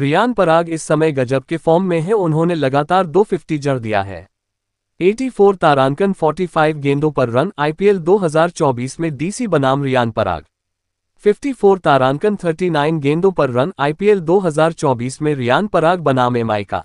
रियान पराग इस समय गजब के फॉर्म में है उन्होंने लगातार 250 जड़ दिया है 84 तारांकन फोर्टी गेंदों पर रन आईपीएल 2024 में डीसी बनाम रियान पराग 54 तारांकन 39 गेंदों पर रन आईपीएल 2024 में रियान पराग बनाम एमाइका